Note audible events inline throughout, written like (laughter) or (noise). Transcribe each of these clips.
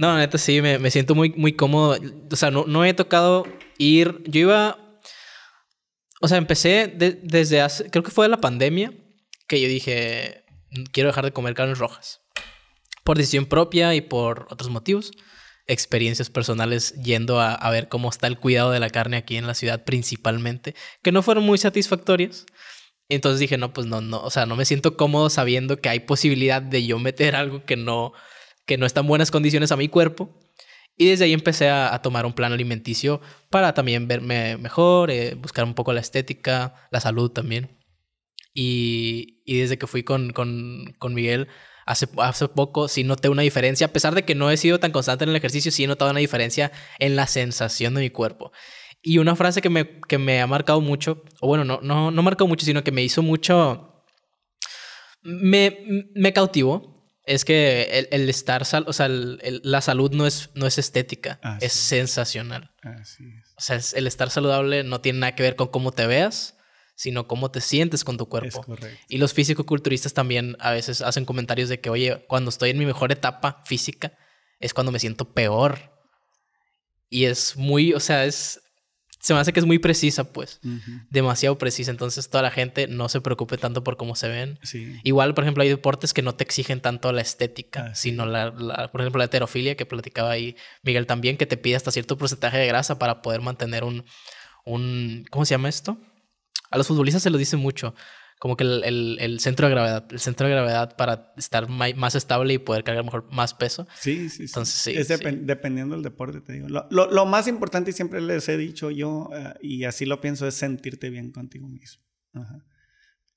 No, neta, sí, me, me, siento muy, muy cómodo. O sea, no, no he tocado ir. Yo iba. O sea, empecé desde hace. Creo que fue la pandemia que yo dije. Quiero dejar de comer carnes rojas. Por decisión propia y por otros motivos. Experiencias personales yendo a, a ver cómo está el cuidado de la carne aquí en la ciudad, principalmente. Que no fueron muy satisfactorias. Entonces dije, no, pues no, no. O sea, no me siento cómodo sabiendo que hay posibilidad de yo meter algo que no que no están buenas condiciones a mi cuerpo. Y desde ahí empecé a, tomar un plan alimenticio para también verme mejor, eh, buscar un poco la estética, la salud también. Y, desde que fui con, Miguel, Hace, hace, poco sí noté una diferencia, a pesar de que no he sido tan constante en el ejercicio, sí he notado una diferencia en la sensación de mi cuerpo. Y una frase que me, que me ha marcado mucho, o bueno, no, no, no marcado mucho, sino que me hizo mucho, me, me cautivó, es que el, estar, sal, o sea, la salud no es, no es estética, ah, es, sensacional. O sea, el estar saludable no tiene nada que ver con cómo te veas, sino cómo te sientes con tu cuerpo. Y los físico-culturistas también a veces hacen comentarios de que, oye, cuando estoy en mi mejor etapa física, es cuando me siento peor. Y es muy, o sea, es, se me hace que es muy precisa, pues. Demasiado precisa. Entonces, toda la gente no se preocupe tanto por cómo se ven. Igual, por ejemplo, hay deportes que no te exigen tanto la estética, ah, sino la, por ejemplo, la heterofilia que platicaba ahí Miguel también, que te pide hasta cierto porcentaje de grasa para poder mantener un, un ¿cómo se llama esto? A los futbolistas se lo dice mucho como que el, centro de gravedad, el centro de gravedad para estar más estable y poder cargar mejor más peso. Sí, sí, sí. Entonces, sí, es dependiendo del deporte, te digo. Lo, más importante, y siempre les he dicho yo, eh, y así lo pienso, es sentirte bien contigo mismo.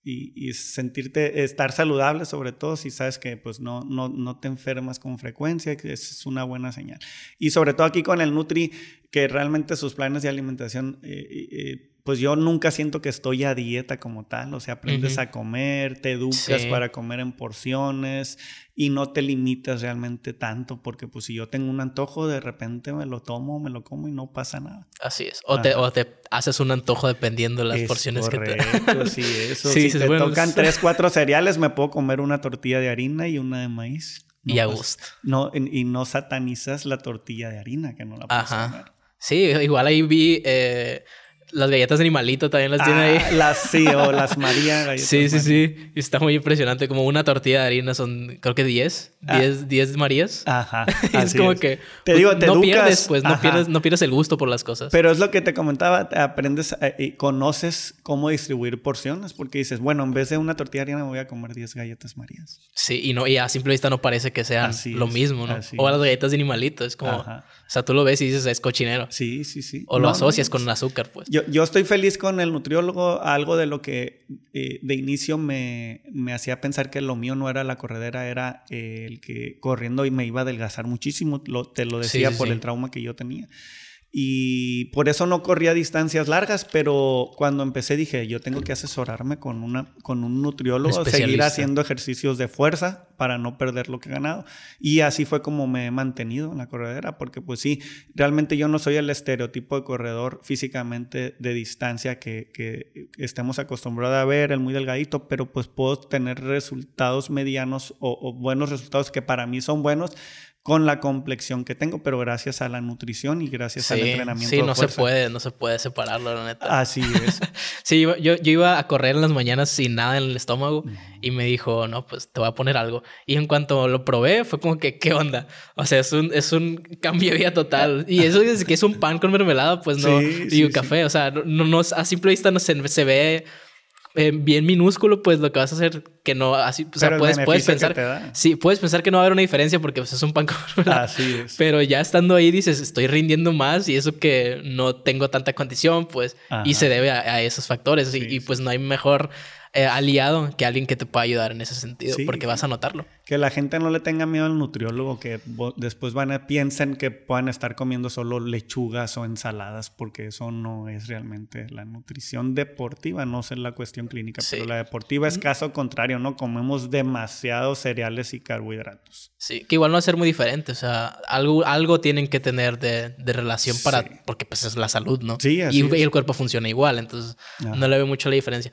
Y, sentirte, estar saludable sobre todo si sabes que pues no, no, te enfermas con frecuencia, que es una buena señal. Y sobre todo aquí con el Nutri, que realmente sus planes de alimentación eh, eh, eh pues yo nunca siento que estoy a dieta como tal, o sea, aprendes a comer, te educas para comer en porciones y no te limitas realmente tanto, porque pues si yo tengo un antojo, de repente me lo tomo, me lo como y no pasa nada. Así es, o, te, haces un antojo dependiendo de las porciones que te... (laughs) sí, eso. si te tocan tres, (laughs) cuatro cereales, me puedo comer una tortilla de harina y una de maíz. y a pues, gusto. No, y no satanizas la tortilla de harina, que no la puedes Ajá. Sí, igual ahí vi... Eh, las galletas animalito también las tiene ahí. Ah, las sí, o las María (laughs) Sí, sí, sí. Está muy impresionante. Como una tortilla de harina son, creo que 10. 10, ah. Marías. Ajá. (laughs) es como que. Te digo, pues, te no educas, pierdes, pues, no pierdes, no pierdes el gusto por las cosas. Pero es lo que te comentaba. Aprendes eh, y conoces cómo distribuir porciones porque dices, bueno, en vez de una tortilla de harina me voy a comer 10 galletas Marías. Sí, y, no, y a simple vista no parece que sea lo mismo, ¿no? O las galletas de animalito. Es como. O sea, tú lo ves y dices, es cochinero. Sí, sí, sí. O lo asocias con azúcar, pues yo, estoy feliz con el nutriólogo, algo de lo que eh, de inicio me, hacía pensar que lo mío no era la corredera, era el que corriendo y me iba a adelgazar muchísimo, te lo decía por el trauma que yo tenía. Y por eso no corría distancias largas, pero cuando empecé dije, yo tengo que asesorarme con, una, con un nutriólogo, seguir haciendo ejercicios de fuerza para no perder lo que he ganado. Y así fue como me he mantenido en la corredera, porque pues sí, realmente yo no soy el estereotipo de corredor físicamente de distancia que, estemos acostumbrados a ver, el muy delgadito, pero pues puedo tener resultados medianos o, o buenos resultados que para mí son buenos, con la complexión que tengo, pero gracias a la nutrición y gracias al entrenamiento. Sí, no se puede, no se puede separarlo, la neta. Así es. (laughs) sí, yo, yo, iba a correr en las mañanas sin nada en el estómago y me dijo, no, pues te voy a poner algo. Y en cuanto lo probé, fue como que, ¿qué onda? O sea, es un, es un cambio de vida total. Y eso es que es un pan con mermelada, pues no, y un café. O sea, no, no, a simple vista no se, se ve eh, bien minúsculo, pues lo que vas a hacer que no así, o sea, puedes, puedes pensar, sí, puedes pensar que no va a haber una diferencia porque pues, es un pan con Pero ya estando ahí dices, estoy rindiendo más y eso que no tengo tanta condición, pues, y se debe a, esos factores y, pues no hay mejor eh, aliado que alguien que te pueda ayudar en ese sentido, porque vas a notarlo. Que la gente no le tenga miedo al nutriólogo, que después van a, piensen que puedan estar comiendo solo lechugas o ensaladas, porque eso no es realmente la nutrición deportiva, no es la cuestión clínica, pero la deportiva es caso contrario, ¿no? Comemos demasiados cereales y carbohidratos. Sí, que igual no va a ser muy diferente, o sea, algo, algo tienen que tener de, relación para, porque pues es la salud, ¿no? Sí, y, y el cuerpo funciona igual, entonces no le veo mucho la diferencia.